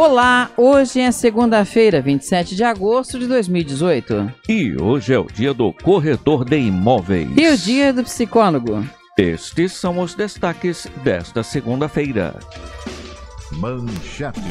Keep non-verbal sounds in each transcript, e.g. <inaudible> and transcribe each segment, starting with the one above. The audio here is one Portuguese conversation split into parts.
Olá, hoje é segunda-feira, 27 de agosto de 2018. E hoje é o dia do corretor de imóveis. E o dia do psicólogo. Estes são os destaques desta segunda-feira. Manchetes.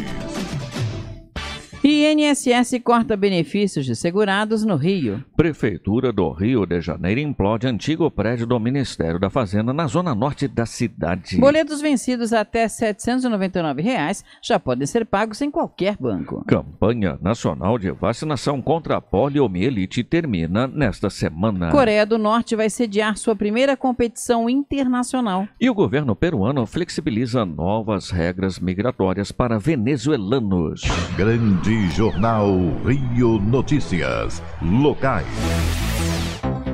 INSS corta benefícios de segurados no Rio. Prefeitura do Rio de Janeiro implode antigo prédio do Ministério da Fazenda na zona norte da cidade. Boletos vencidos até R$ 799 reais já podem ser pagos em qualquer banco. Campanha nacional de vacinação contra a poliomielite termina nesta semana. Coreia do Norte vai sediar sua primeira competição internacional. E o governo peruano flexibiliza novas regras migratórias para venezuelanos. Grande Jornal Rio Notícias. Locais.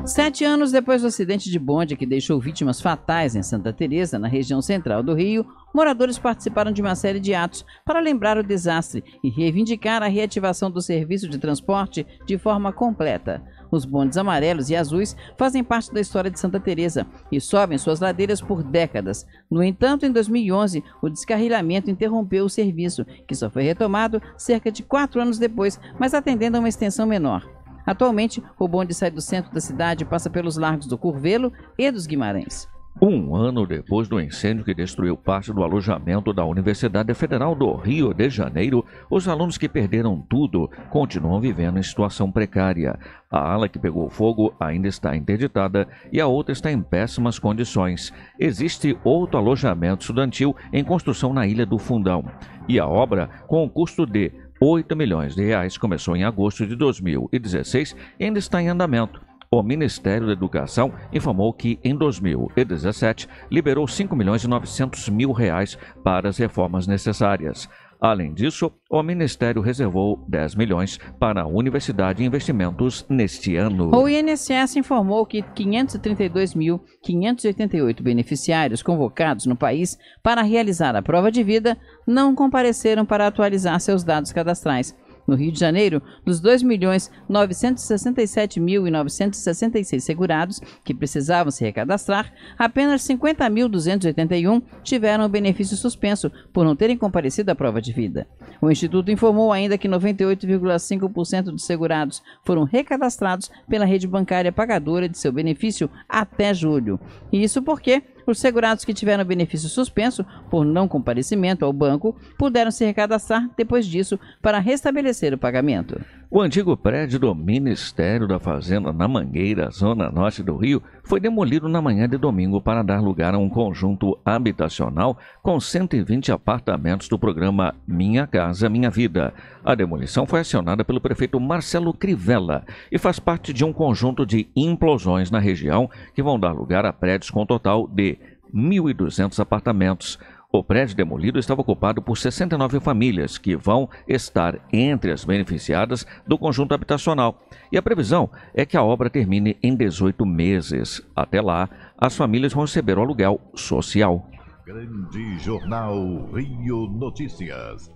Sete anos depois do acidente de bonde que deixou vítimas fatais em Santa Teresa, na região central do Rio, moradores participaram de uma série de atos para lembrar o desastre e reivindicar a reativação do serviço de transporte de forma completa. Os bondes amarelos e azuis fazem parte da história de Santa Teresa e sobem suas ladeiras por décadas. No entanto, em 2011, o descarrilhamento interrompeu o serviço, que só foi retomado cerca de quatro anos depois, mas atendendo a uma extensão menor. Atualmente, o bonde sai do centro da cidade e passa pelos largos do Curvelo e dos Guimarães. Um ano depois do incêndio que destruiu parte do alojamento da Universidade Federal do Rio de Janeiro, os alunos que perderam tudo continuam vivendo em situação precária. A ala que pegou fogo ainda está interditada e a outra está em péssimas condições. Existe outro alojamento estudantil em construção na Ilha do Fundão. E a obra, com o custo de 8 milhões de reais começou em agosto de 2016 e ainda está em andamento. O Ministério da Educação informou que em 2017 liberou 5 milhões e 900 mil reais para as reformas necessárias. Além disso, o Ministério reservou 10 milhões para a Universidade de Investimentos neste ano. O INSS informou que 532.588 beneficiários convocados no país para realizar a prova de vida não compareceram para atualizar seus dados cadastrais. No Rio de Janeiro, dos 2.967.966 segurados que precisavam se recadastrar, apenas 50.281 tiveram o benefício suspenso por não terem comparecido à prova de vida. O Instituto informou ainda que 98,5% dos segurados foram recadastrados pela rede bancária pagadora de seu benefício até julho. E isso porque os segurados que tiveram benefício suspenso por não comparecimento ao banco puderam se recadastrar depois disso para restabelecer o pagamento. O antigo prédio do Ministério da Fazenda na Mangueira, zona norte do Rio, foi demolido na manhã de domingo para dar lugar a um conjunto habitacional com 120 apartamentos do programa Minha Casa Minha Vida. A demolição foi acionada pelo prefeito Marcelo Crivella e faz parte de um conjunto de implosões na região que vão dar lugar a prédios com um total de 1.200 apartamentos. O prédio demolido estava ocupado por 69 famílias que vão estar entre as beneficiadas do conjunto habitacional. E a previsão é que a obra termine em 18 meses. Até lá, as famílias vão receber o aluguel social. Grande Jornal Rio Notícias.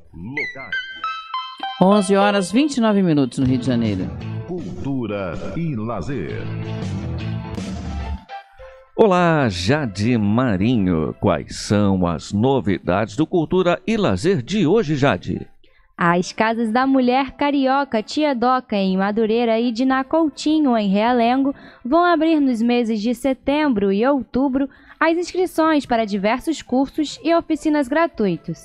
11 horas 29 minutos no Rio de Janeiro. Cultura e lazer. Olá, Jade Marinho. Quais são as novidades do Cultura e Lazer de hoje, Jade? As casas da mulher carioca Tia Doca em Madureira e de Nacoutinho em Realengo vão abrir nos meses de setembro e outubro as inscrições para diversos cursos e oficinas gratuitos.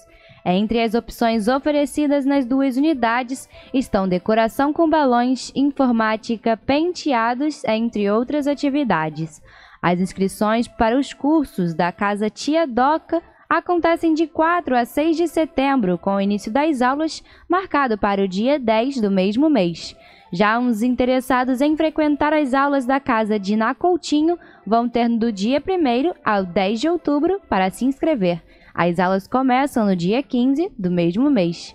Entre as opções oferecidas nas duas unidades estão decoração com balões, informática, penteados, entre outras atividades. As inscrições para os cursos da Casa Tia Doca acontecem de 4 a 6 de setembro, com o início das aulas marcado para o dia 10 do mesmo mês. Já os interessados em frequentar as aulas da Casa de Nacoutinho vão ter do dia 1 ao 10 de outubro para se inscrever. As aulas começam no dia 15 do mesmo mês.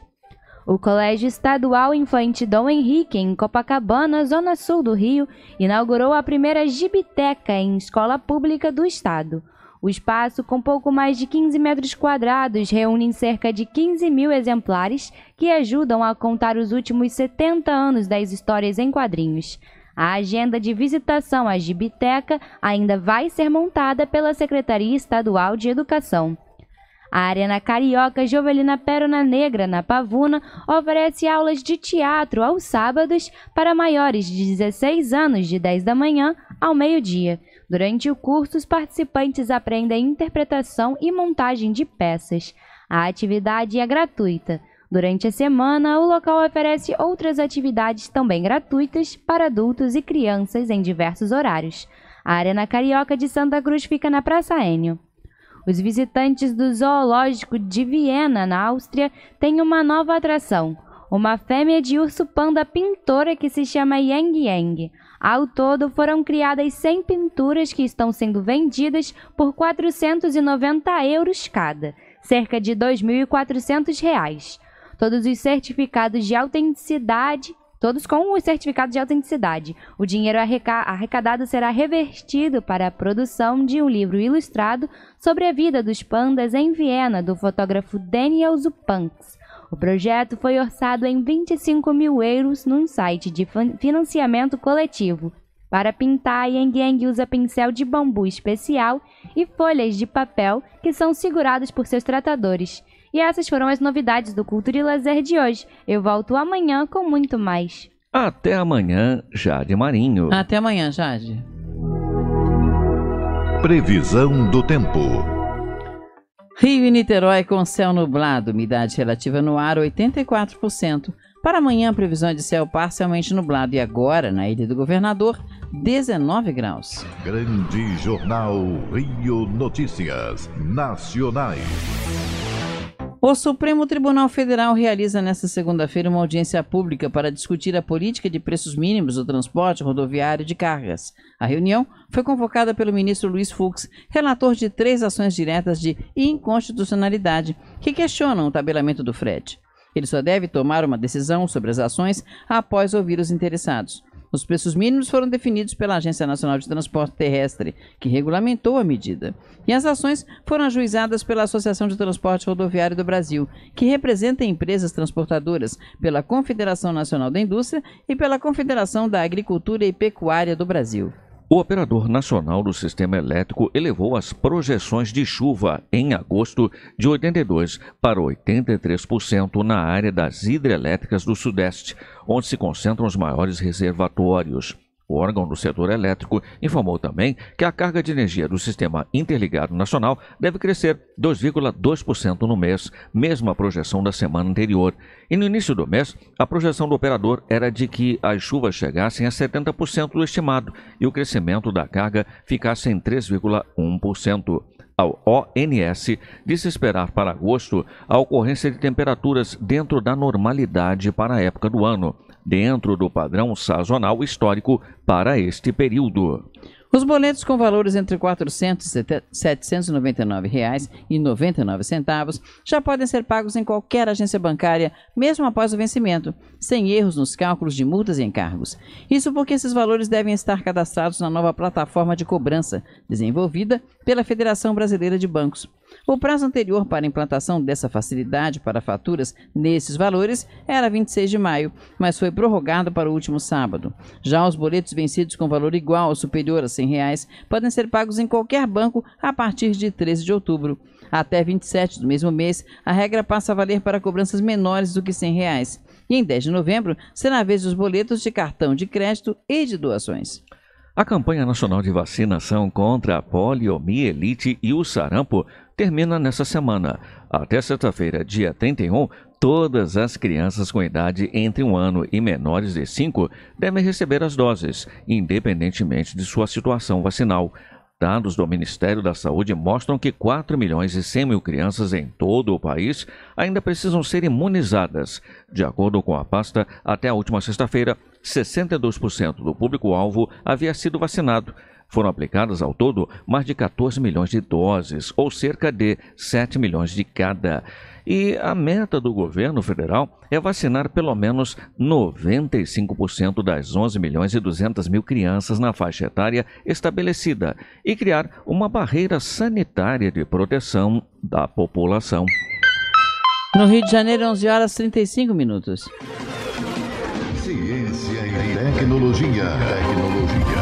O Colégio Estadual Infante Dom Henrique, em Copacabana, zona sul do Rio, inaugurou a primeira gibiteca em escola pública do estado. O espaço, com pouco mais de 15 metros quadrados, reúne cerca de 15 mil exemplares que ajudam a contar os últimos 70 anos das histórias em quadrinhos. A agenda de visitação à Gibiteca ainda vai ser montada pela Secretaria Estadual de Educação. A Arena Carioca Jovelina Pérola Negra, na Pavuna, oferece aulas de teatro aos sábados para maiores de 16 anos, de 10 da manhã ao meio-dia. Durante o curso, os participantes aprendem interpretação e montagem de peças. A atividade é gratuita. Durante a semana, o local oferece outras atividades também gratuitas para adultos e crianças em diversos horários. A Arena Carioca de Santa Cruz fica na Praça Enio. Os visitantes do Zoológico de Viena, na Áustria, têm uma nova atração: uma fêmea de urso panda pintora que se chama Yang Yang. Ao todo, foram criadas 100 pinturas que estão sendo vendidas por 490 euros cada, cerca de R$ 2.400. Todos os certificados de autenticidade todos com o certificado de autenticidade. O dinheiro arrecadado será revertido para a produção de um livro ilustrado sobre a vida dos pandas em Viena, do fotógrafo Daniel Zupanks. O projeto foi orçado em 25 mil euros num site de financiamento coletivo. Para pintar, Yang Yang usa pincel de bambu especial e folhas de papel que são seguradas por seus tratadores. E essas foram as novidades do Cultura e Lazer de hoje. Eu volto amanhã com muito mais. Até amanhã, Jade Marinho. Até amanhã, Jade. Previsão do tempo. Rio e Niterói com céu nublado, umidade relativa no ar 84%. Para amanhã, previsão de céu parcialmente nublado e agora, na Ilha do Governador, 19 graus. Grande Jornal Rio Notícias Nacionais. O Supremo Tribunal Federal realiza nesta segunda-feira uma audiência pública para discutir a política de preços mínimos do transporte rodoviário de cargas. A reunião foi convocada pelo ministro Luiz Fux, relator de três ações diretas de inconstitucionalidade que questionam o tabelamento do frete. Ele só deve tomar uma decisão sobre as ações após ouvir os interessados. Os preços mínimos foram definidos pela Agência Nacional de Transporte Terrestre, que regulamentou a medida. E as ações foram ajuizadas pela Associação de Transporte Rodoviário do Brasil, que representa empresas transportadoras, pela Confederação Nacional da Indústria e pela Confederação da Agricultura e Pecuária do Brasil. O operador nacional do sistema elétrico elevou as projeções de chuva em agosto de 82 para 83% na área das hidrelétricas do Sudeste, onde se concentram os maiores reservatórios. O órgão do setor elétrico informou também que a carga de energia do Sistema Interligado Nacional deve crescer 2,2% no mês, mesma projeção da semana anterior. E no início do mês, a projeção do operador era de que as chuvas chegassem a 70% do estimado e o crescimento da carga ficasse em 3,1% ao ONS disse esperar para agosto a ocorrência de temperaturas dentro da normalidade para a época do ano, dentro do padrão sazonal histórico para este período. Os boletos com valores entre R$ 400 e R$ 799,99 já podem ser pagos em qualquer agência bancária, mesmo após o vencimento, sem erros nos cálculos de multas e encargos. Isso porque esses valores devem estar cadastrados na nova plataforma de cobrança, desenvolvida pela Federação Brasileira de Bancos. O prazo anterior para a implantação dessa facilidade para faturas nesses valores era 26 de maio, mas foi prorrogado para o último sábado. Já os boletos vencidos com valor igual ou superior a R$ 100 reais, podem ser pagos em qualquer banco a partir de 13 de outubro. Até 27 do mesmo mês, a regra passa a valer para cobranças menores do que R$ 100. Reais. E em 10 de novembro, será a vez dos boletos de cartão de crédito e de doações. A campanha nacional de vacinação contra a poliomielite e o sarampo termina nesta semana. Até sexta-feira, dia 31, todas as crianças com idade entre um ano e menores de 5 devem receber as doses, independentemente de sua situação vacinal. Dados do Ministério da Saúde mostram que 4 milhões e 100 mil crianças em todo o país ainda precisam ser imunizadas. De acordo com a pasta, até a última sexta-feira, 62% do público-alvo havia sido vacinado. Foram aplicadas ao todo mais de 14 milhões de doses, ou cerca de 7 milhões de cada. E a meta do governo federal é vacinar pelo menos 95% das 11 milhões e 200 mil crianças na faixa etária estabelecida e criar uma barreira sanitária de proteção da população. No Rio de Janeiro, 11 horas 35 minutos. Ciência e tecnologia. Tecnologia.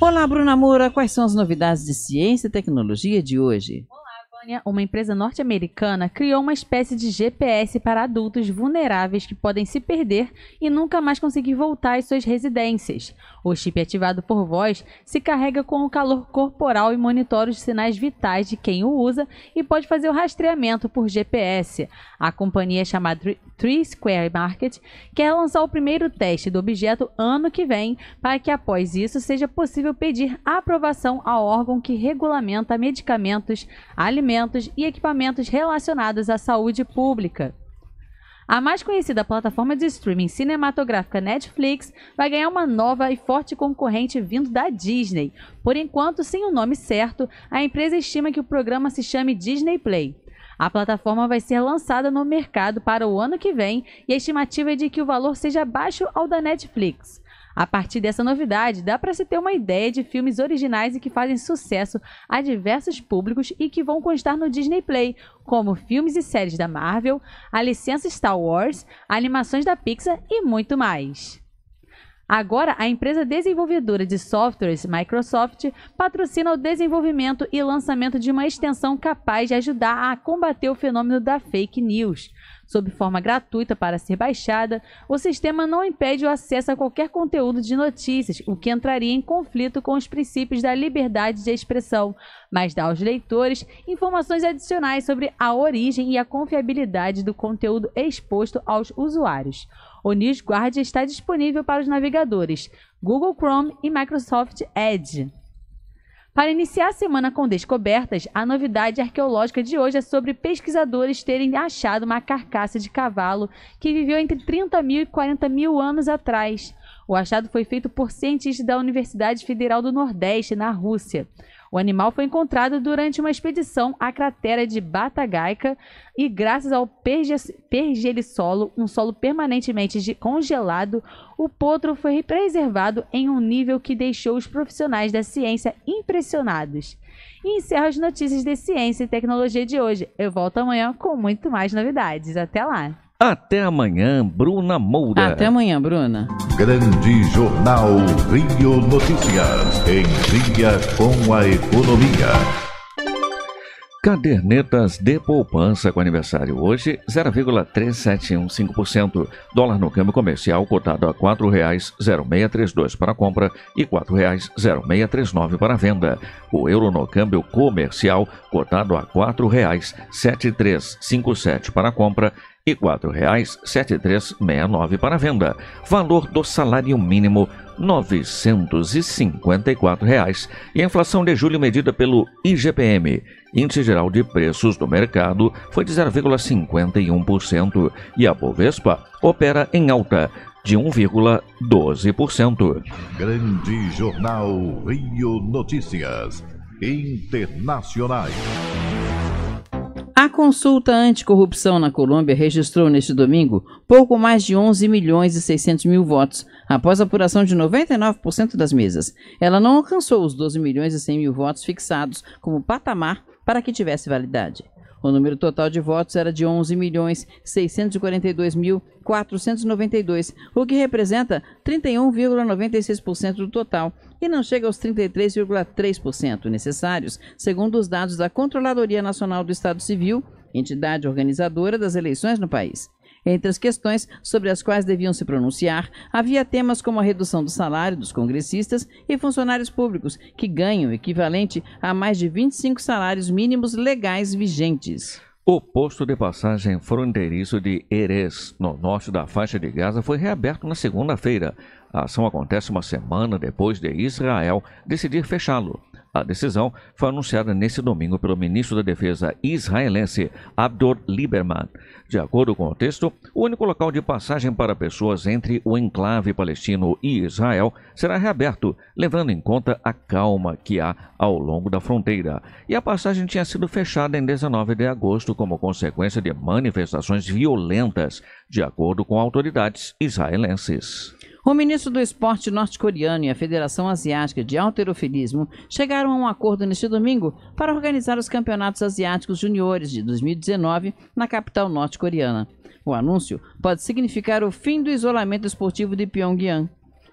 Olá, Bruna Moura. Quais são as novidades de ciência e tecnologia de hoje? Olá. Califórnia, uma empresa norte-americana criou uma espécie de GPS para adultos vulneráveis que podem se perder e nunca mais conseguir voltar às suas residências. O chip ativado por voz se carrega com o calor corporal e monitora os sinais vitais de quem o usa e pode fazer o rastreamento por GPS. A companhia chamada Three Square Market quer lançar o primeiro teste do objeto ano que vem para que após isso seja possível pedir aprovação ao órgão que regulamenta medicamentos, alimentos e equipamentos relacionados à saúde pública. A mais conhecida plataforma de streaming cinematográfica Netflix vai ganhar uma nova e forte concorrente vindo da Disney. Por enquanto, sem o nome certo, a empresa estima que o programa se chame Disney Play. A plataforma vai ser lançada no mercado para o ano que vem e a estimativa é de que o valor seja abaixo ao da Netflix. A partir dessa novidade, dá para se ter uma ideia de filmes originais e que fazem sucesso a diversos públicos e que vão constar no Disney Play, como filmes e séries da Marvel, a licença Star Wars, animações da Pixar e muito mais. Agora, a empresa desenvolvedora de softwares Microsoft patrocina o desenvolvimento e lançamento de uma extensão capaz de ajudar a combater o fenômeno da fake news. Sob forma gratuita para ser baixada, o sistema não impede o acesso a qualquer conteúdo de notícias, o que entraria em conflito com os princípios da liberdade de expressão, mas dá aos leitores informações adicionais sobre a origem e a confiabilidade do conteúdo exposto aos usuários. O News Guard está disponível para os navegadores Google Chrome e Microsoft Edge. Para iniciar a semana com descobertas, a novidade arqueológica de hoje é sobre pesquisadores terem achado uma carcaça de cavalo que viveu entre 30 mil e 40 mil anos atrás. O achado foi feito por cientistas da Universidade Federal do Nordeste, na Rússia. O animal foi encontrado durante uma expedição à cratera de Batagaica e, graças ao pergelisolo, um solo permanentemente congelado, o potro foi preservado em um nível que deixou os profissionais da ciência impressionados. E encerro as notícias de ciência e tecnologia de hoje. Eu volto amanhã com muito mais novidades. Até lá! Até amanhã, Bruna Moura. Até amanhã, Bruna. Grande Jornal Rio Notícias. Em dia com a economia. Cadernetas de poupança com aniversário hoje, 0,3715%. Dólar no câmbio comercial cotado a R$ 4,0632 para compra e R$ 4,0639 para venda. O euro no câmbio comercial cotado a R$ 4,7357 para compra e R$ 4,7369 para venda. Valor do salário mínimo 954 reais e a inflação de julho medida pelo IGPM, Índice Geral de Preços do Mercado, foi de 0,51% e a Bovespa opera em alta de 1,12%. Grande Jornal Rio Notícias Internacionais. A consulta anticorrupção na Colômbia registrou neste domingo pouco mais de 11 milhões e 600 mil votos, após a apuração de 99% das mesas. Ela não alcançou os 12 milhões e 100 mil votos fixados como patamar para que tivesse validade. O número total de votos era de 11 milhões 642 mil 492, o que representa 31,96% do total e não chega aos 33,3% necessários, segundo os dados da Controladoria Nacional do Estado Civil, entidade organizadora das eleições no país. Entre as questões sobre as quais deviam se pronunciar, havia temas como a redução do salário dos congressistas e funcionários públicos, que ganham o equivalente a mais de 25 salários mínimos legais vigentes. O posto de passagem fronteiriço de Erez, no norte da faixa de Gaza, foi reaberto na segunda-feira. A ação acontece uma semana depois de Israel decidir fechá-lo. A decisão foi anunciada nesse domingo pelo ministro da Defesa israelense, Abdur Lieberman. De acordo com o texto, o único local de passagem para pessoas entre o enclave palestino e Israel será reaberto, levando em conta a calma que há ao longo da fronteira. E a passagem tinha sido fechada em 19 de agosto como consequência de manifestações violentas, de acordo com autoridades israelenses. O ministro do Esporte norte-coreano e a Federação Asiática de Alterofilismo chegaram a um acordo neste domingo para organizar os Campeonatos Asiáticos Juniores de 2019 na capital norte-coreana. O anúncio pode significar o fim do isolamento esportivo de Pyongyang.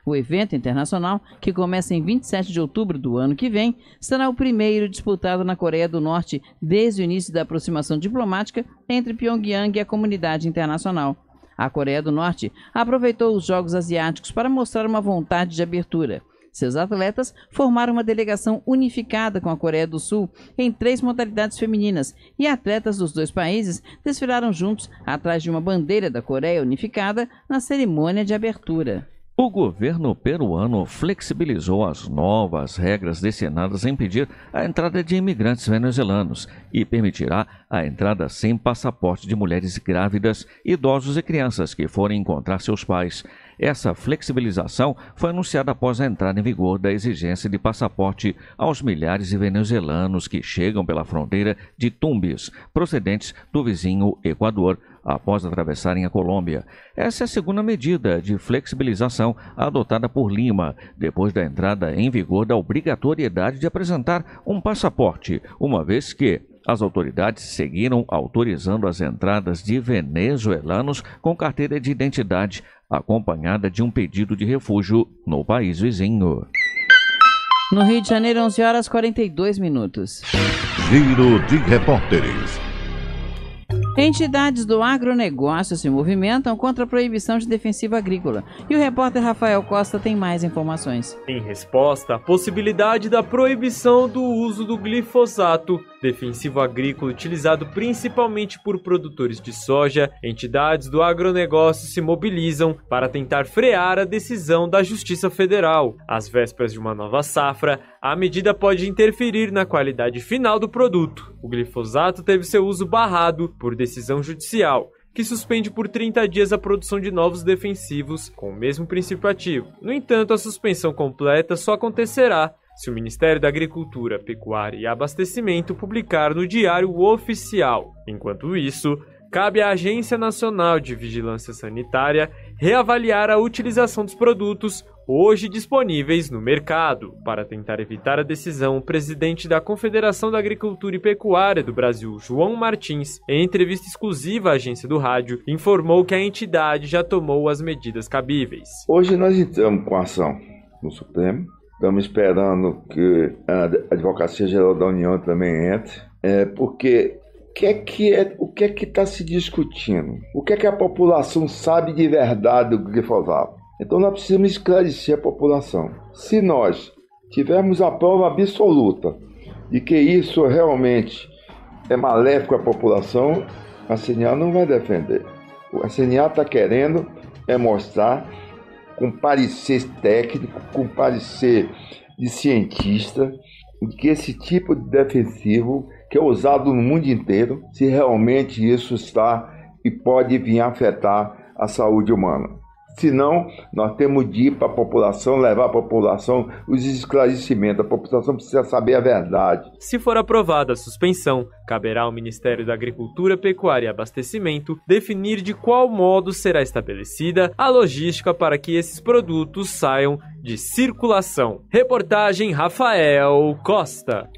O evento internacional, que começa em 27 de outubro do ano que vem, será o primeiro disputado na Coreia do Norte desde o início da aproximação diplomática entre Pyongyang e a comunidade internacional. A Coreia do Norte aproveitou os Jogos Asiáticos para mostrar uma vontade de abertura. Seus atletas formaram uma delegação unificada com a Coreia do Sul em três modalidades femininas e atletas dos dois países desfilaram juntos atrás de uma bandeira da Coreia unificada na cerimônia de abertura. O governo peruano flexibilizou as novas regras destinadas a impedir a entrada de imigrantes venezuelanos e permitirá a entrada sem passaporte de mulheres grávidas, idosos e crianças que forem encontrar seus pais. Essa flexibilização foi anunciada após a entrada em vigor da exigência de passaporte aos milhares de venezuelanos que chegam pela fronteira de Tumbes, procedentes do vizinho Equador após atravessarem a Colômbia. Essa é a segunda medida de flexibilização adotada por Lima, depois da entrada em vigor da obrigatoriedade de apresentar um passaporte, uma vez que as autoridades seguiram autorizando as entradas de venezuelanos com carteira de identidade, acompanhada de um pedido de refúgio no país vizinho. No Rio de Janeiro, 11 horas 42 minutos. Giro de repórteres. Entidades do agronegócio se movimentam contra a proibição de defensiva agrícola. E o repórter Rafael Costa tem mais informações. Em resposta à possibilidade da proibição do uso do glifosato, defensivo agrícola utilizado principalmente por produtores de soja, entidades do agronegócio se mobilizam para tentar frear a decisão da Justiça Federal. Às vésperas de uma nova safra, a medida pode interferir na qualidade final do produto. O glifosato teve seu uso barrado por decisão judicial, que suspende por 30 dias a produção de novos defensivos com o mesmo princípio ativo. No entanto, a suspensão completa só acontecerá se o Ministério da Agricultura, Pecuária e Abastecimento publicar no Diário Oficial. Enquanto isso, cabe à Agência Nacional de Vigilância Sanitária reavaliar a utilização dos produtos hoje disponíveis no mercado. Para tentar evitar a decisão, o presidente da Confederação da Agricultura e Pecuária do Brasil, João Martins, em entrevista exclusiva à agência do rádio, informou que a entidade já tomou as medidas cabíveis. Hoje nós entramos com ação no Supremo, estamos esperando que a Advocacia Geral da União também entre, é, porque que é que é, o que é que está se discutindo? O que é que a população sabe de verdade do glifosato? Então nós precisamos esclarecer a população. Se nós tivermos a prova absoluta de que isso realmente é maléfico à população, a CNA não vai defender. A CNA está querendo é mostrar com parecer técnico, com parecer de cientista, que esse tipo de defensivo que é usado no mundo inteiro, se realmente isso está e pode vir afetar a saúde humana. Senão, nós temos de ir para a população, levar a população os esclarecimentos. A população precisa saber a verdade. Se for aprovada a suspensão, caberá ao Ministério da Agricultura, Pecuária e Abastecimento definir de qual modo será estabelecida a logística para que esses produtos saiam de circulação. Reportagem Rafael Costa.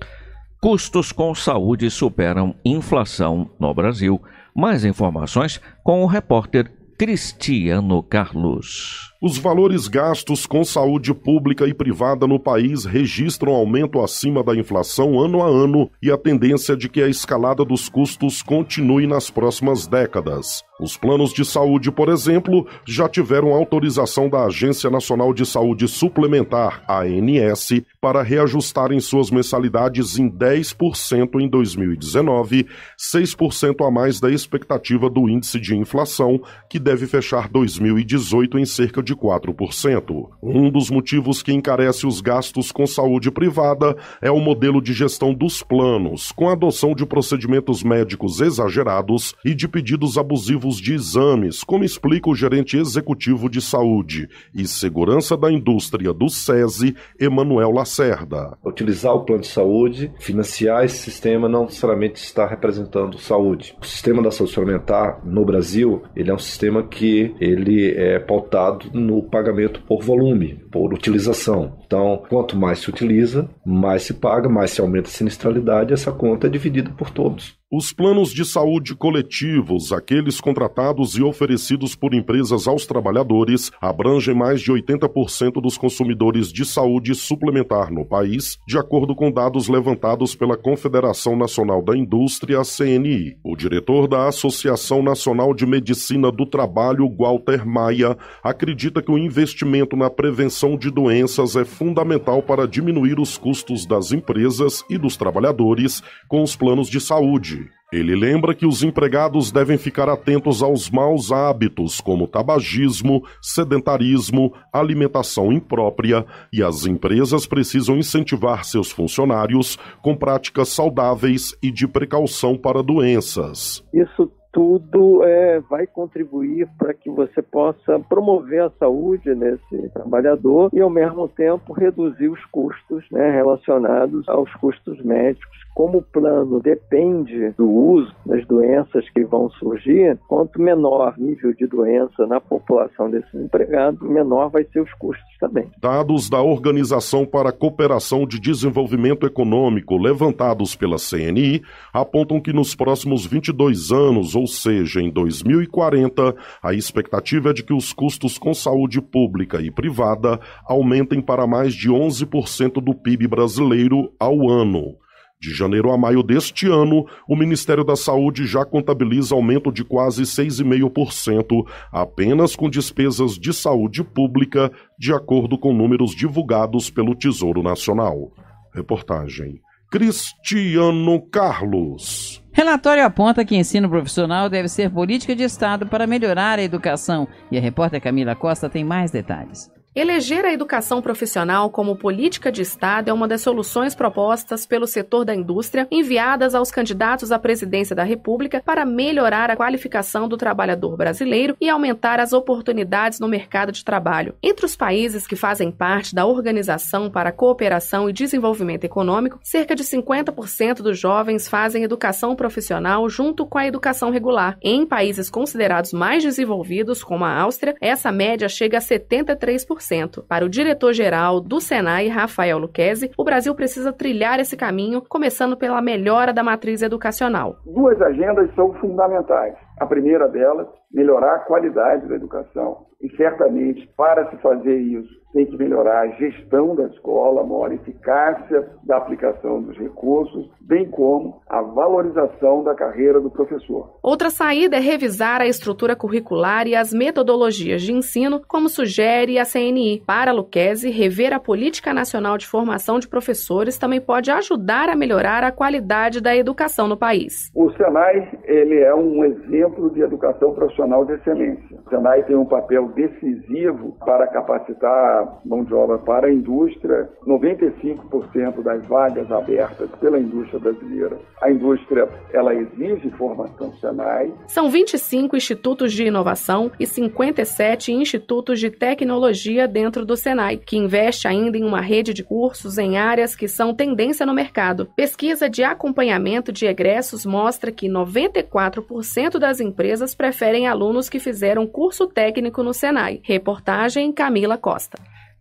Custos com saúde superam inflação no Brasil. Mais informações com o repórter Cristiano Carlos. Os valores gastos com saúde pública e privada no país registram aumento acima da inflação ano a ano e a tendência de que a escalada dos custos continue nas próximas décadas. Os planos de saúde, por exemplo, já tiveram autorização da Agência Nacional de Saúde Suplementar, ANS, para reajustarem suas mensalidades em 10% em 2019, 6% a mais da expectativa do índice de inflação, que deve fechar 2018 em cerca de de 4%. Um dos motivos que encarece os gastos com saúde privada é o modelo de gestão dos planos, com a adoção de procedimentos médicos exagerados e de pedidos abusivos de exames, como explica o gerente executivo de saúde e segurança da indústria do SESI, Emanuel Lacerda. Utilizar o plano de saúde, financiar esse sistema não necessariamente está representando saúde. O sistema da saúde suplementar no Brasil, ele é um sistema que ele é pautado no pagamento por volume, por utilização. Então, quanto mais se utiliza, mais se paga, mais se aumenta a sinistralidade, essa conta é dividida por todos. Os planos de saúde coletivos, aqueles contratados e oferecidos por empresas aos trabalhadores, abrangem mais de 80% dos consumidores de saúde suplementar no país, de acordo com dados levantados pela Confederação Nacional da Indústria, CNI. O diretor da Associação Nacional de Medicina do Trabalho, Walter Maia, acredita que o investimento na prevenção de doenças é fundamental para diminuir os custos das empresas e dos trabalhadores com os planos de saúde. Ele lembra que os empregados devem ficar atentos aos maus hábitos, como tabagismo, sedentarismo, alimentação imprópria, e as empresas precisam incentivar seus funcionários com práticas saudáveis e de precaução para doenças. Isso tudo é, vai contribuir para que você possa promover a saúde nesse trabalhador e, ao mesmo tempo, reduzir os custos né, relacionados aos custos médicos como o plano depende do uso das doenças que vão surgir, quanto menor nível de doença na população desses empregados, menor vai ser os custos também. Dados da Organização para a Cooperação de Desenvolvimento Econômico levantados pela CNI apontam que nos próximos 22 anos, ou seja, em 2040, a expectativa é de que os custos com saúde pública e privada aumentem para mais de 11% do PIB brasileiro ao ano. De janeiro a maio deste ano, o Ministério da Saúde já contabiliza aumento de quase 6,5% apenas com despesas de saúde pública, de acordo com números divulgados pelo Tesouro Nacional. Reportagem Cristiano Carlos. Relatório aponta que ensino profissional deve ser política de Estado para melhorar a educação. E a repórter Camila Costa tem mais detalhes. Eleger a educação profissional como política de Estado é uma das soluções propostas pelo setor da indústria enviadas aos candidatos à presidência da República para melhorar a qualificação do trabalhador brasileiro e aumentar as oportunidades no mercado de trabalho. Entre os países que fazem parte da Organização para a Cooperação e Desenvolvimento Econômico, cerca de 50% dos jovens fazem educação profissional junto com a educação regular. Em países considerados mais desenvolvidos, como a Áustria, essa média chega a 73%. Para o diretor-geral do Senai, Rafael Luquezzi, o Brasil precisa trilhar esse caminho, começando pela melhora da matriz educacional. Duas agendas são fundamentais a primeira delas, melhorar a qualidade da educação. E certamente, para se fazer isso, tem que melhorar a gestão da escola, a maior eficácia da aplicação dos recursos, bem como a valorização da carreira do professor. Outra saída é revisar a estrutura curricular e as metodologias de ensino, como sugere a CNI. Para a Luquezzi, rever a Política Nacional de Formação de Professores também pode ajudar a melhorar a qualidade da educação no país. O SENAI ele é um exemplo Centro de Educação Profissional de Excelência. O Senai tem um papel decisivo para capacitar mão de obra para a indústria. 95% das vagas abertas pela indústria brasileira. A indústria, ela exige formação Senai. São 25 institutos de inovação e 57 institutos de tecnologia dentro do Senai, que investe ainda em uma rede de cursos em áreas que são tendência no mercado. Pesquisa de acompanhamento de egressos mostra que 94% das das empresas preferem alunos que fizeram curso técnico no Senai. Reportagem Camila Costa.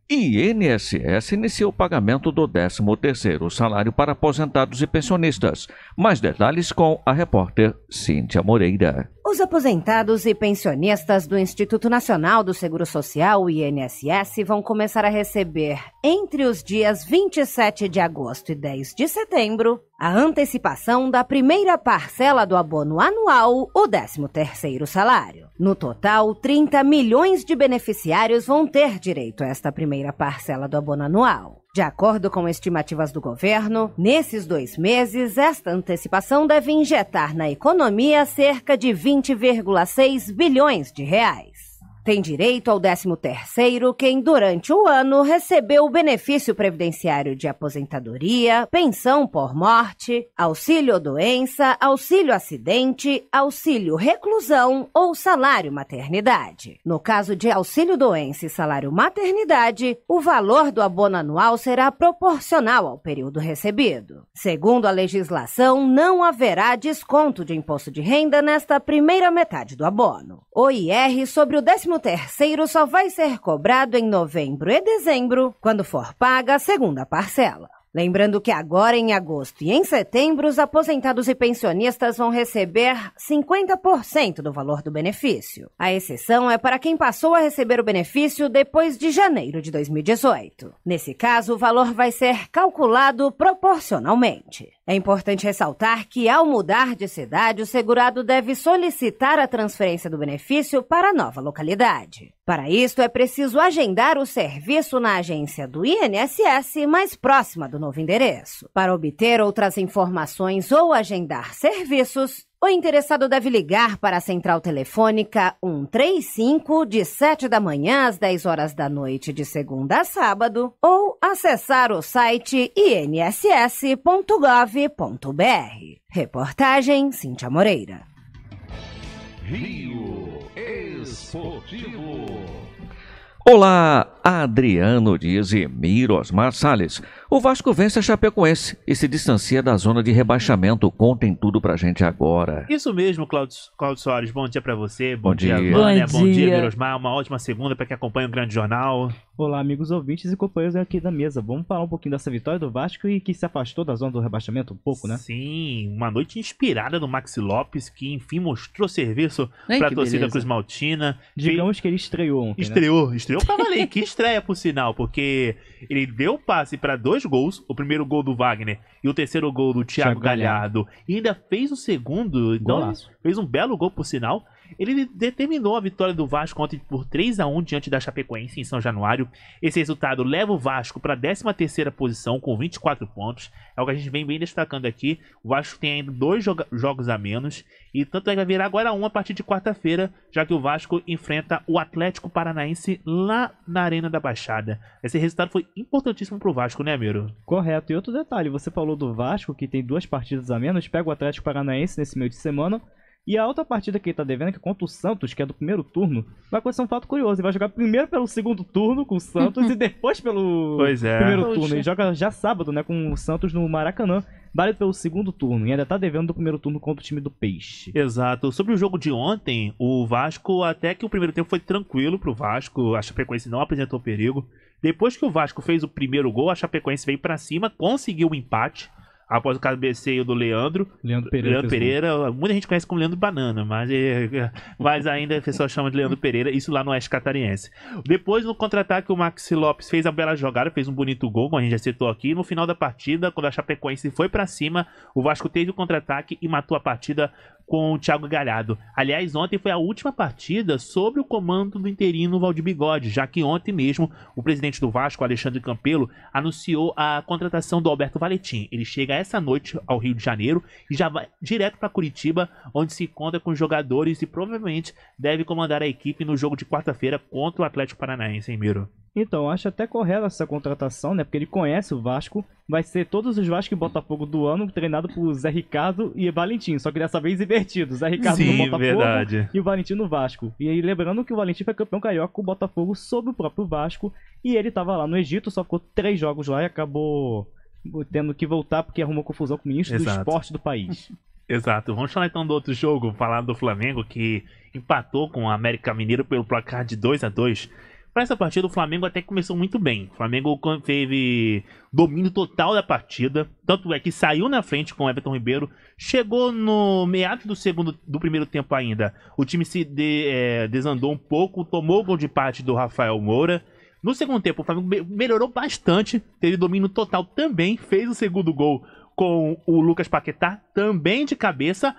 INSS iniciou o pagamento do 13º salário para aposentados e pensionistas. Mais detalhes com a repórter Cíntia Moreira. Os aposentados e pensionistas do Instituto Nacional do Seguro Social, o INSS, vão começar a receber, entre os dias 27 de agosto e 10 de setembro, a antecipação da primeira parcela do abono anual, o 13º salário. No total, 30 milhões de beneficiários vão ter direito a esta primeira parcela do abono anual. De acordo com estimativas do governo, nesses dois meses, esta antecipação deve injetar na economia cerca de 20,6 bilhões de reais tem direito ao 13º quem durante o ano recebeu o benefício previdenciário de aposentadoria, pensão por morte, auxílio doença, auxílio acidente, auxílio reclusão ou salário maternidade. No caso de auxílio doença e salário maternidade, o valor do abono anual será proporcional ao período recebido. Segundo a legislação, não haverá desconto de imposto de renda nesta primeira metade do abono. O IR sobre o 13 o terceiro só vai ser cobrado em novembro e dezembro, quando for paga a segunda parcela. Lembrando que agora em agosto e em setembro, os aposentados e pensionistas vão receber 50% do valor do benefício. A exceção é para quem passou a receber o benefício depois de janeiro de 2018. Nesse caso, o valor vai ser calculado proporcionalmente. É importante ressaltar que, ao mudar de cidade, o segurado deve solicitar a transferência do benefício para a nova localidade. Para isso, é preciso agendar o serviço na agência do INSS mais próxima do novo endereço. Para obter outras informações ou agendar serviços, o interessado deve ligar para a central telefônica 135 de 7 da manhã às 10 horas da noite de segunda a sábado ou acessar o site inss.gov.br. Reportagem Cintia Moreira. Rio Esportivo. Olá, Adriano Dias e Emir Salles. O Vasco vence a Chapecoense e se distancia da zona de rebaixamento. Contem tudo pra gente agora. Isso mesmo, Claudio, Soares. Bom dia para você, bom, bom dia, dia bom, bom dia, Emir Osmar. Uma ótima segunda para quem acompanha o Grande Jornal. Olá, amigos ouvintes e companheiros aqui da mesa. Vamos falar um pouquinho dessa vitória do Vasco e que se afastou da zona do rebaixamento um pouco, né? Sim, uma noite inspirada do Maxi Lopes, que enfim mostrou serviço para a torcida Cruz Maltina. Digamos que... que ele estreou ontem, né? Estreou, né? estreou pra valer. que estreia, por sinal, porque ele deu passe para dois gols. O primeiro gol do Wagner e o terceiro gol do Thiago, Thiago Galhardo. Galhardo. E ainda fez o segundo. Então, fez um belo gol, por sinal. Ele determinou a vitória do Vasco ontem por 3 a 1 diante da Chapecoense em São Januário. Esse resultado leva o Vasco para a 13ª posição com 24 pontos. É o que a gente vem bem destacando aqui. O Vasco tem ainda dois jogos a menos e tanto é que vai virar agora um a partir de quarta-feira, já que o Vasco enfrenta o Atlético Paranaense lá na Arena da Baixada. Esse resultado foi importantíssimo para o Vasco, né, Miro? Correto. E outro detalhe, você falou do Vasco que tem duas partidas a menos, pega o Atlético Paranaense nesse meio de semana. E a outra partida que ele tá devendo, é que é contra o Santos, que é do primeiro turno, vai acontecer um fato curioso. Ele vai jogar primeiro pelo segundo turno com o Santos <laughs> e depois pelo é. primeiro turno. Ele joga já sábado, né, com o Santos no Maracanã. Vale pelo segundo turno e ainda tá devendo do primeiro turno contra o time do Peixe. Exato. Sobre o jogo de ontem, o Vasco, até que o primeiro tempo foi tranquilo pro Vasco, a Chapecoense não apresentou perigo. Depois que o Vasco fez o primeiro gol, a Chapecoense veio para cima, conseguiu o um empate após o cabeceio do Leandro. Leandro Pereira. Leandro Pereira muita gente conhece como Leandro Banana, mas, é, é, mas ainda o pessoal chama de Leandro Pereira, isso lá no Oeste Catariense. Depois, no contra-ataque, o Maxi Lopes fez a bela jogada, fez um bonito gol, como a gente já citou aqui. No final da partida, quando a Chapecoense foi para cima, o Vasco teve o contra-ataque e matou a partida com o Thiago Galhardo. Aliás, ontem foi a última partida sobre o comando do interino Valdir Bigode, já que ontem mesmo o presidente do Vasco, Alexandre Campelo, anunciou a contratação do Alberto Valetim. Ele chega essa noite ao Rio de Janeiro e já vai direto para Curitiba, onde se encontra com os jogadores e provavelmente deve comandar a equipe no jogo de quarta-feira contra o Atlético Paranaense, hein, Miro? Então, acho até correta essa contratação, né? Porque ele conhece o Vasco. Vai ser todos os Vasco e Botafogo do ano, treinado por Zé Ricardo e Valentim. Só que dessa vez invertido. Zé Ricardo Sim, no Botafogo verdade. e o Valentim no Vasco. E aí, lembrando que o Valentim foi campeão carioca com o Botafogo sob o próprio Vasco. E ele tava lá no Egito, só ficou três jogos lá e acabou tendo que voltar porque arrumou confusão com o ministro Exato. do esporte do país. <laughs> Exato. Vamos falar então do outro jogo, falar do Flamengo que empatou com o América Mineiro pelo placar de 2 a 2 para essa partida, o Flamengo até começou muito bem. O Flamengo teve domínio total da partida. Tanto é que saiu na frente com o Everton Ribeiro. Chegou no meado do segundo do primeiro tempo ainda. O time se de, é, desandou um pouco, tomou o gol de parte do Rafael Moura. No segundo tempo, o Flamengo melhorou bastante, teve domínio total também, fez o segundo gol com o Lucas Paquetá, também de cabeça,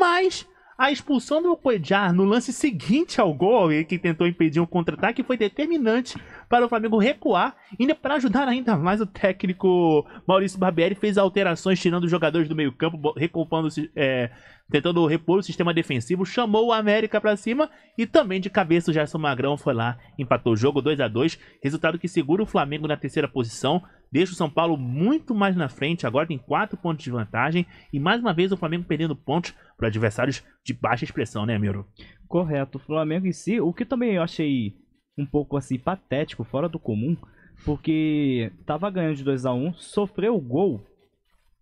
mas a expulsão do Cuejar no lance seguinte ao gol, que tentou impedir um contra-ataque, foi determinante para o Flamengo recuar. Ainda para ajudar ainda mais, o técnico Maurício Barbieri fez alterações, tirando os jogadores do meio-campo, recompando, é, tentando repor o sistema defensivo. Chamou o América para cima e também de cabeça o Gerson Magrão foi lá, empatou o jogo 2 a 2 Resultado que segura o Flamengo na terceira posição deixa o São Paulo muito mais na frente, agora tem 4 pontos de vantagem e mais uma vez o Flamengo perdendo pontos para adversários de baixa expressão, né, Miro? Correto, o Flamengo em si, o que também eu achei um pouco assim patético, fora do comum, porque tava ganhando de 2 a 1 um, sofreu o gol,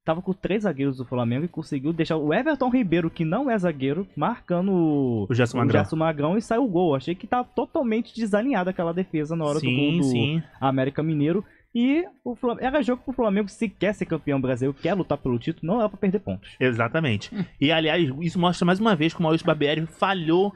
tava com três zagueiros do Flamengo e conseguiu deixar o Everton Ribeiro, que não é zagueiro, marcando o Gerson Magrão, Magrão e saiu o gol. Achei que tava totalmente desalinhada aquela defesa na hora sim, do gol do sim. América Mineiro. E o Flamengo, era jogo pro Flamengo, se quer ser campeão brasileiro, quer lutar pelo título, não é para perder pontos. Exatamente. E aliás, isso mostra mais uma vez que o Maurício Barbieri falhou,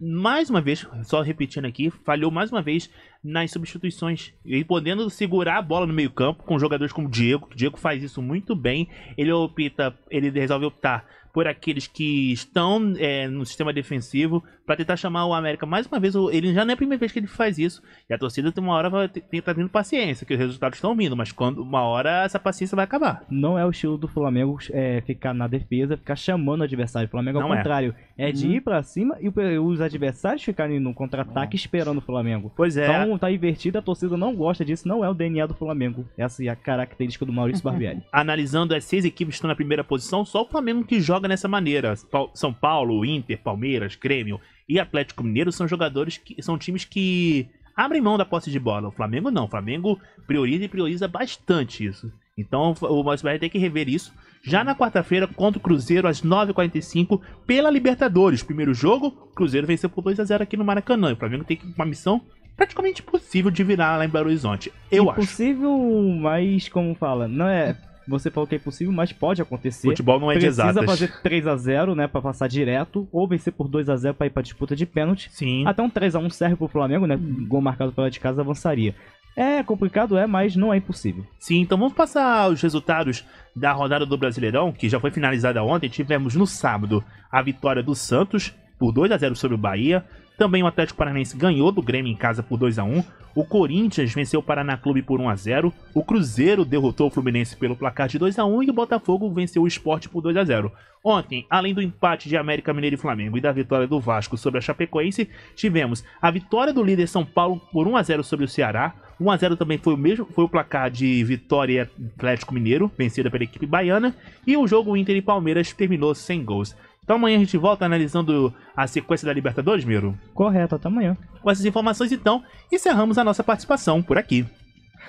mais uma vez, só repetindo aqui, falhou mais uma vez nas substituições e podendo segurar a bola no meio-campo com jogadores como o Diego. O Diego faz isso muito bem. Ele opta, ele resolve optar por aqueles que estão é, no sistema defensivo para tentar chamar o América mais uma vez. Ele já não é a primeira vez que ele faz isso. E a torcida tem uma hora vai ter, tá tendo paciência, que os resultados estão vindo, mas quando uma hora essa paciência vai acabar. Não é o estilo do Flamengo é, ficar na defesa, ficar chamando o adversário. O Flamengo ao é não é. contrário. É, é de hum. ir para cima e os adversários ficarem no contra-ataque esperando o Flamengo. Pois é. Então como então, tá invertida, a torcida não gosta disso, não é o DNA do Flamengo. Essa é a característica do Maurício Barbieri. <laughs> Analisando as seis equipes que estão na primeira posição, só o Flamengo que joga nessa maneira. São Paulo, Inter, Palmeiras, Grêmio e Atlético Mineiro são jogadores que são times que abrem mão da posse de bola. O Flamengo não, o Flamengo prioriza e prioriza bastante isso. Então o Maurício Barbieri tem que rever isso já na quarta-feira contra o Cruzeiro às 9h45 pela Libertadores. Primeiro jogo, o Cruzeiro venceu por 2 a 0 aqui no Maracanã. O Flamengo tem que uma missão praticamente impossível de virar lá em Belo Horizonte. Eu impossível, acho. Impossível, mas como fala, não é. Você falou que é impossível, mas pode acontecer. Futebol não é Precisa de exatas. Precisa fazer 3 a 0 né, para passar direto, ou vencer por 2 a 0 para ir para disputa de pênalti. Sim. Até um 3 a 1 serve pro Flamengo, né? Gol marcado pela de casa avançaria. É complicado, é, mas não é impossível. Sim, então vamos passar os resultados da rodada do Brasileirão, que já foi finalizada ontem. Tivemos no sábado a vitória do Santos por 2 a 0 sobre o Bahia. Também o Atlético Paranaense ganhou do Grêmio em casa por 2 a 1 o Corinthians venceu o Paraná Clube por 1 a 0 o Cruzeiro derrotou o Fluminense pelo placar de 2 a 1 e o Botafogo venceu o Esporte por 2 a 0 Ontem, além do empate de América Mineiro e Flamengo e da vitória do Vasco sobre a Chapecoense, tivemos a vitória do líder São Paulo por 1 a 0 sobre o Ceará. 1 a 0 também foi o mesmo, foi o placar de Vitória Atlético Mineiro, vencida pela equipe baiana, e o jogo Inter e Palmeiras terminou sem gols. Então amanhã a gente volta analisando a sequência da Libertadores, Miro? Correto, até amanhã. Com essas informações, então, encerramos a nossa participação por aqui.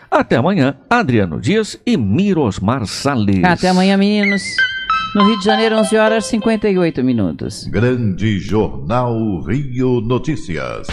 Até amanhã, Adriano Dias e Miros Marçales. Até amanhã, meninos. No Rio de Janeiro, 11 horas e 58 minutos. Grande Jornal Rio Notícias.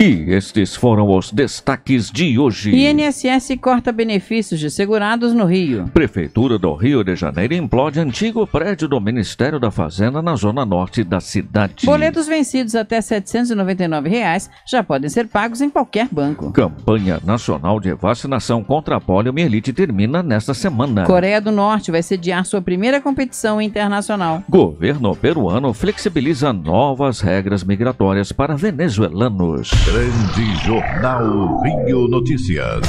E estes foram os destaques de hoje. INSS corta benefícios de segurados no Rio. Prefeitura do Rio de Janeiro implode antigo prédio do Ministério da Fazenda na zona norte da cidade. Boletos vencidos até R$ 799 reais já podem ser pagos em qualquer banco. Campanha nacional de vacinação contra a poliomielite termina nesta semana. Coreia do Norte vai sediar sua primeira competição internacional. Governo peruano flexibiliza novas regras migratórias para venezuelanos. Grande Jornal Rio Notícias.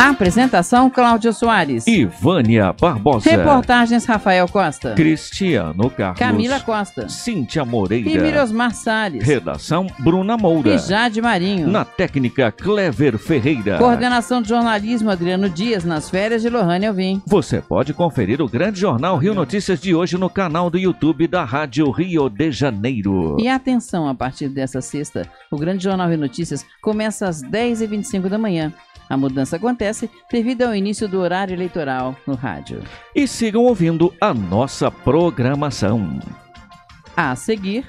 Apresentação Cláudio Soares. Ivânia Barbosa. Reportagens Rafael Costa. Cristiano Carlos. Camila Costa. Cíntia Moreira. E Mirosmar Salles. Redação Bruna Moura. E Jade Marinho. Na técnica Clever Ferreira. Coordenação de jornalismo Adriano Dias nas férias de Lohane Alvim. Você pode conferir o grande jornal Rio Notícias de hoje no canal do YouTube da Rádio Rio de Janeiro. E atenção, a partir dessa sexta, o grande jornal Rio Notícias começa às 10h25 da manhã. A mudança acontece acontece devido ao início do horário eleitoral no rádio. E sigam ouvindo a nossa programação. A seguir,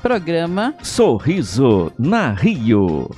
programa Sorriso na Rio.